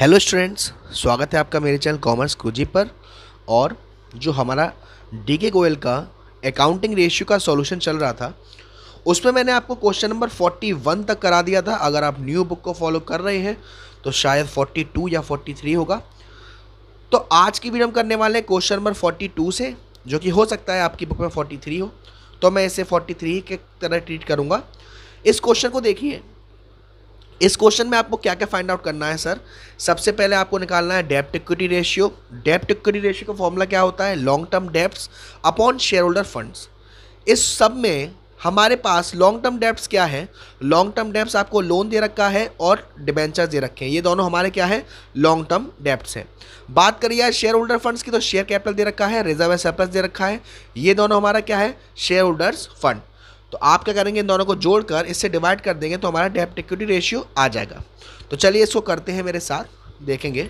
hello students स्वागत है आपका मेरे चैनल कॉमर्स कुजी पर और जो हमारा डी के गोयल का अकाउंटिंग रेशियो का सॉल्यूशन चल रहा था उसमें मैंने आपको क्वेश्चन नंबर 41 तक करा दिया था अगर आप न्यू बुक को फॉलो कर रहे हैं तो शायद 42 या 43 होगा तो आज की वीडियो हम करने वाले हैं क्वेश्चन नंबर फोर्टी से जो कि हो सकता है आपकी बुक में फोर्टी हो तो मैं इसे फोर्टी के तरह ट्रीट करूँगा इस क्वेश्चन को देखिए इस क्वेश्चन में आपको क्या क्या फाइंड आउट करना है सर सबसे पहले आपको निकालना है डेप्ट इक्विटी रेशियो डेप्ट इक्विटी रेशियो का फॉर्मूला क्या होता है लॉन्ग टर्म डेप्ट अपॉन शेयर होल्डर फंड्स इस सब में हमारे पास लॉन्ग टर्म डेप्ट क्या है लॉन्ग टर्म डेप्ट आपको लोन दे रखा है और डिबेंचर दे रखे हैं ये दोनों हमारे क्या है लॉन्ग टर्म डेप्ट हैं बात करिए शेयर होल्डर फंड्स की तो शेयर कैपिटल दे रखा है रिजर्व एंड सरप्लस दे रखा है ये दोनों हमारा क्या है शेयर होल्डर्स फंड तो आप क्या करेंगे इन दोनों को जोड़कर इससे डिवाइड कर देंगे तो हमारा डेप्ट इक्विटी रेशियो आ जाएगा तो चलिए इसको करते हैं मेरे साथ देखेंगे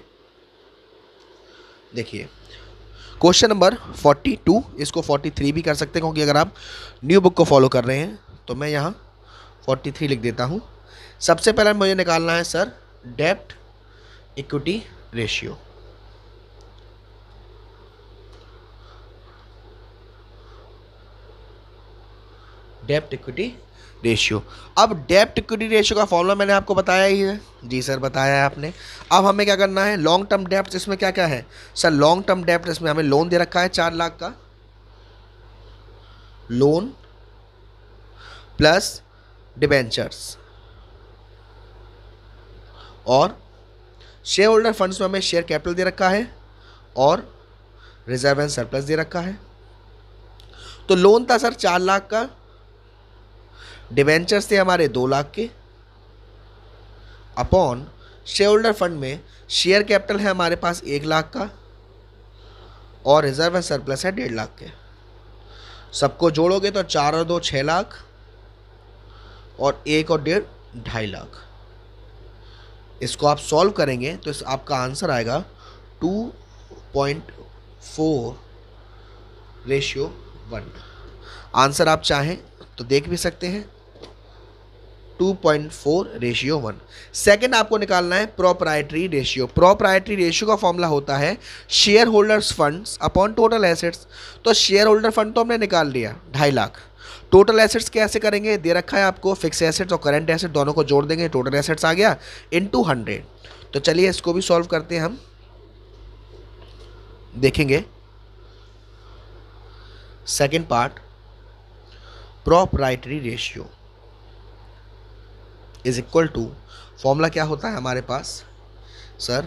देखिए क्वेश्चन नंबर फोर्टी टू इसको फोर्टी थ्री भी कर सकते हैं क्योंकि अगर आप न्यू बुक को फॉलो कर रहे हैं तो मैं यहाँ फोर्टी थ्री लिख देता हूँ सबसे पहले मुझे निकालना है सर डेप्ट इक्विटी रेशियो डेप्ट इक्विटी रेशियो अब डेप्ट इक्विटी रेशियो का फॉर्मूला मैंने आपको बताया ही है जी सर बताया है आपने अब हमें क्या करना है लॉन्ग टर्म डेप्ट इसमें क्या क्या है सर लॉन्ग टर्म डेप्ट इसमें हमें लोन दे रखा है चार लाख का लोन प्लस डिबेंचर्स और शेयर होल्डर फंड्स में हमें शेयर कैपिटल दे रखा है और रिजर्व एंड सरप्लस दे रखा है तो लोन था सर चार लाख का डिवेंचर्स थे हमारे दो लाख के अपॉन शेयर होल्डर फंड में शेयर कैपिटल है हमारे पास एक लाख का और रिजर्व एंड सरप्लस है डेढ़ लाख के सबको जोड़ोगे तो चार और दो छः लाख और एक और डेढ़ ढाई लाख इसको आप सॉल्व करेंगे तो इस आपका आंसर आएगा two point four ratio one answer आप चाहें तो देख भी सकते हैं 2.4 रेशियो वन सेकेंड आपको निकालना है प्रोपराइटरी रेशियो प्रोपराइटरी रेशियो का फॉर्मूला होता है share holders funds upon total assets तो शेयर होल्डर फंड तो हमने निकाल लिया ढाई लाख टोटल एसेट्स कैसे करेंगे दे रखा है आपको फिक्स एसेट्स और करंट एसेट दोनों को जोड़ देंगे टोटल एसेट्स आ गया इन टू हंड्रेड तो चलिए इसको भी सॉल्व करते हैं हम देखेंगे second part proprietary ratio is equal to formula क्या होता है हमारे पास sir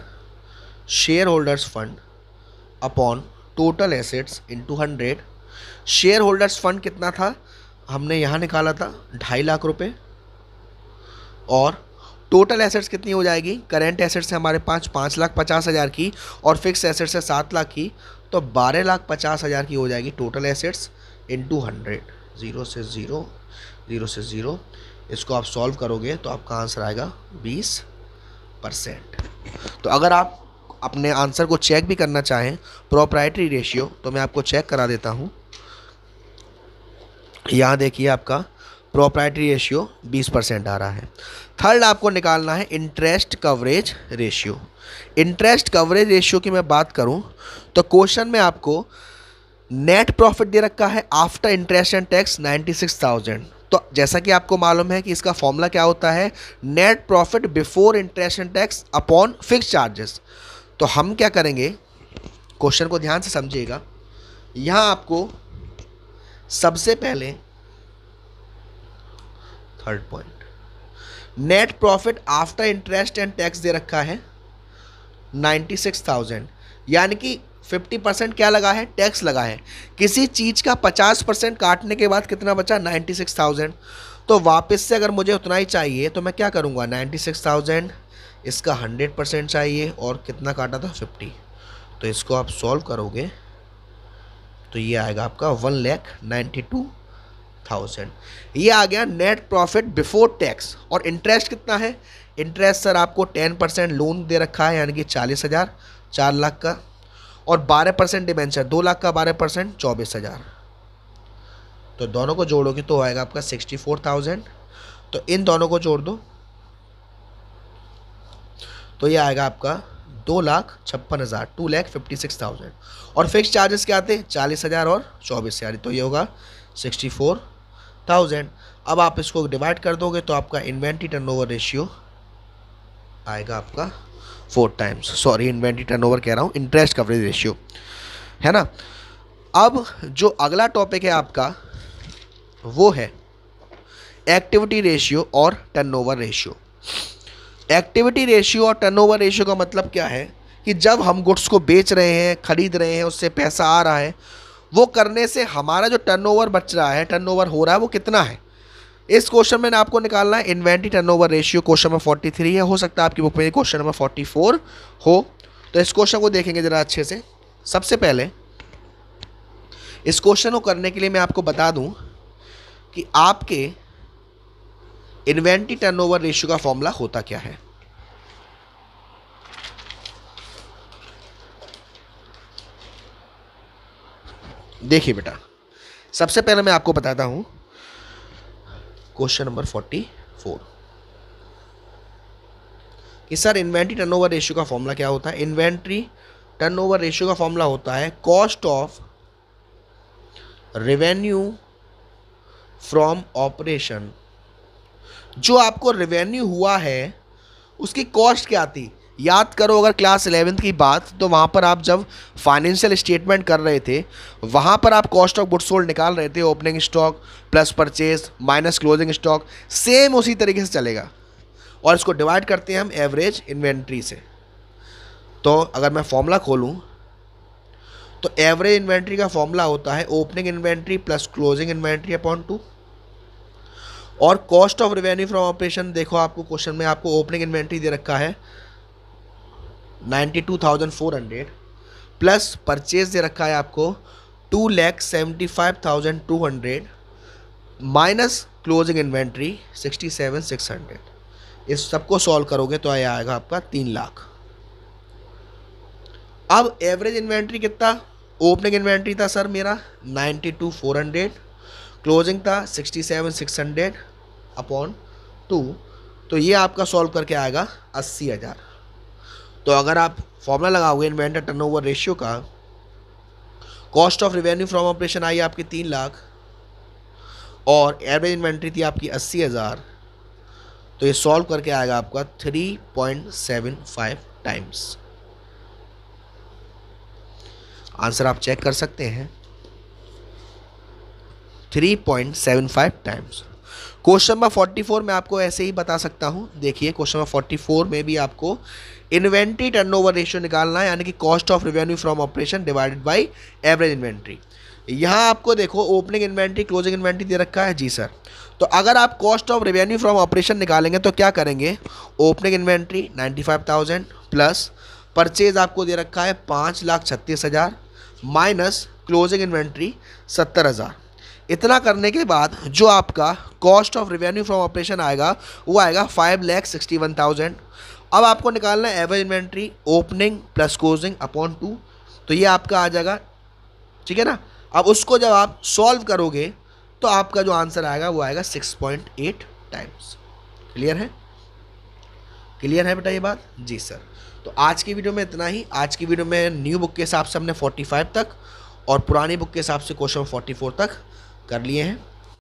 share holders fund upon total assets two hundred share holders fund कितना था हमने यहाँ निकाला था ढाई लाख रुपए और टोटल एसेट्स कितनी हो जाएगी करेंट एसेट्स है हमारे पास पाँच लाख पचास हज़ार की और फिक्स एसेट्स है सात लाख की तो बारह लाख पचास हज़ार की हो जाएगी total assets into hundred zero से ज़ीरो ज़ीरो से ज़ीरो इसको आप सॉल्व करोगे तो आपका आंसर आएगा बीस परसेंट तो अगर आप अपने आंसर को चेक भी करना चाहें प्रोप्राइटरी रेशियो तो मैं आपको चेक करा देता हूँ यहाँ देखिए आपका प्रोप्राइटरी रेशियो 20 परसेंट आ रहा है थर्ड आपको निकालना है interest coverage ratio interest coverage ratio की मैं बात करूँ तो क्वेश्चन में आपको नेट प्रॉफिट दे रखा है आफ्टर इंटरेस्ट एंड टैक्स 96,000 तो जैसा कि आपको मालूम है कि इसका फॉर्मूला क्या होता है net profit before interest and tax upon fix charges तो हम क्या करेंगे क्वेश्चन को ध्यान से समझिएगा यहाँ आपको सबसे पहले third point net profit after interest and tax दे रखा है नाइन्टी सिक्स थाउजेंड यानी कि फिफ्टी परसेंट क्या लगा है टैक्स लगा है किसी चीज़ का पचास परसेंट काटने के बाद कितना बचा नाइन्टी सिक्स थाउजेंड तो वापस से अगर मुझे उतना ही चाहिए तो मैं क्या करूँगा नाइन्टी सिक्स थाउजेंड इसका हंड्रेड परसेंट चाहिए और कितना काटा था फिफ्टी तो इसको आप सॉल्व करोगे तो ये आएगा आपका one lakh ninety two thousand ये आ गया नेट प्रॉफिट बिफोर टैक्स और इंटरेस्ट कितना है इंटरेस्ट सर आपको टेन परसेंट लोन दे रखा है यानी कि चालीस हज़ार चार लाख का और 12 परसेंट डिबेंचर दो लाख का 12 परसेंट चौबीस हज़ार तो दोनों को जोड़ोगे तो आएगा आपका सिक्सटी फोर थाउजेंड तो इन दोनों को जोड़ दो तो ये आएगा आपका दो लाख छप्पन हज़ार two lakh fifty six thousand और फिक्स चार्जेस क्या आते हैं चालीस हज़ार और चौबीस हज़ार तो ये होगा सिक्सटी फोर थाउजेंड अब आप इसको डिवाइड कर दोगे तो आपका इन्वेंट्री टर्नओवर रेशियो आएगा आपका four times sorry inventory turnover कह रहा हूँ इंटरेस्ट कवरेज रेशियो है ना अब जो अगला टॉपिक है आपका वो है एक्टिविटी रेशियो और टर्नओवर रेशियो एक्टिविटी रेशियो और टर्नओवर रेशियो का मतलब क्या है कि जब हम गुड्स को बेच रहे हैं ख़रीद रहे हैं उससे पैसा आ रहा है वो करने से हमारा जो टर्नओवर बच रहा है टर्नओवर हो रहा है वो कितना है इस क्वेश्चन में आपको निकालना है inventory turnover ratio question number 43 है हो सकता है आपकी बुक में क्वेश्चन नंबर 44 हो तो इस क्वेश्चन को देखेंगे ज़रा अच्छे से सबसे पहले इस क्वेश्चन को करने के लिए मैं आपको बता दूं कि आपके इन्वेंट्री टर्नओवर रेशियो का फॉर्मूला होता क्या है देखिए बेटा सबसे पहले मैं आपको बताता हूं क्वेश्चन नंबर फोर्टी फोर कि सर इन्वेंट्री टर्नओवर रेशियो का फॉर्मूला क्या होता है इन्वेंट्री टर्नओवर रेशियो का फॉर्मूला होता है cost of revenue from operation जो आपको रेवेन्यू हुआ है उसकी कॉस्ट क्या आती याद करो अगर क्लास इलेवेंथ की बात तो वहाँ पर आप जब फाइनेंशियल स्टेटमेंट कर रहे थे वहाँ पर आप कॉस्ट ऑफ गुड सोल्ड निकाल रहे थे opening stock plus purchase minus closing stock same उसी तरीके से चलेगा और इसको डिवाइड करते हैं हम एवरेज इन्वेंट्री से तो अगर मैं फॉर्मूला खोलूँ तो एवरेज इन्वेंट्री का फॉर्मूला होता है opening inventory plus closing inventory upon two और cost of revenue from operation देखो आपको क्वेश्चन में आपको ओपनिंग इन्वेंट्री दे रखा है ninety two thousand four hundred plus purchase दे रखा है आपको two lakh seventy five thousand two hundred minus closing inventory sixty seven six hundred इस सबको सॉल्व करोगे तो आया आएगा आपका तीन लाख अब एवरेज इन्वेंट्री कितना ओपनिंग इन्वेंट्री था सर मेरा ninety two four hundred closing था sixty seven six hundred upon two तो ये आपका सॉल्व करके आएगा अस्सी हज़ार तो अगर आप फॉर्मूला लगाओगे इन्वेंटर टर्न ओवर रेशियो का cost of revenue from operation आई आपकी तीन लाख और एवरेज इन्वेंट्री थी आपकी अस्सी हज़ार तो ये सॉल्व करके आएगा आपका three point seven five times answer आप चेक कर सकते हैं three point seven five times question number forty four मैं आपको ऐसे ही बता सकता हूँ देखिए क्वेश्चन नंबर फोर्टी फोर में भी आपको इन्वेंट्री टर्नओवर रेशियो निकालना है यानी कि cost of revenue from operation divided by average inventory यहाँ आपको देखो ओपनिंग इन्वेंट्री क्लोजिंग इन्वेंट्री दे रखा है जी सर तो अगर आप cost of revenue from operation निकालेंगे तो क्या करेंगे opening inventory thousand plus purchase आपको दे रखा है पाँच लाख छत्तीस हज़ार माइनस क्लोजिंग इन्वेंट्री सत्तर हज़ार इतना करने के बाद जो आपका cost of revenue from operation आएगा वो आएगा five lakh sixty one thousand अब आपको निकालना है average inventory opening plus closing upon two तो ये आपका आ जाएगा ठीक है ना अब उसको जब आप सॉल्व करोगे तो आपका जो आंसर आएगा वो आएगा six point eight times clear है क्लियर है बेटा ये बात जी सर तो आज की वीडियो में इतना ही आज की वीडियो में न्यू बुक के हिसाब से हमने 45 तक और पुरानी बुक के हिसाब से क्वेश्चन 44 तक कर लिए हैं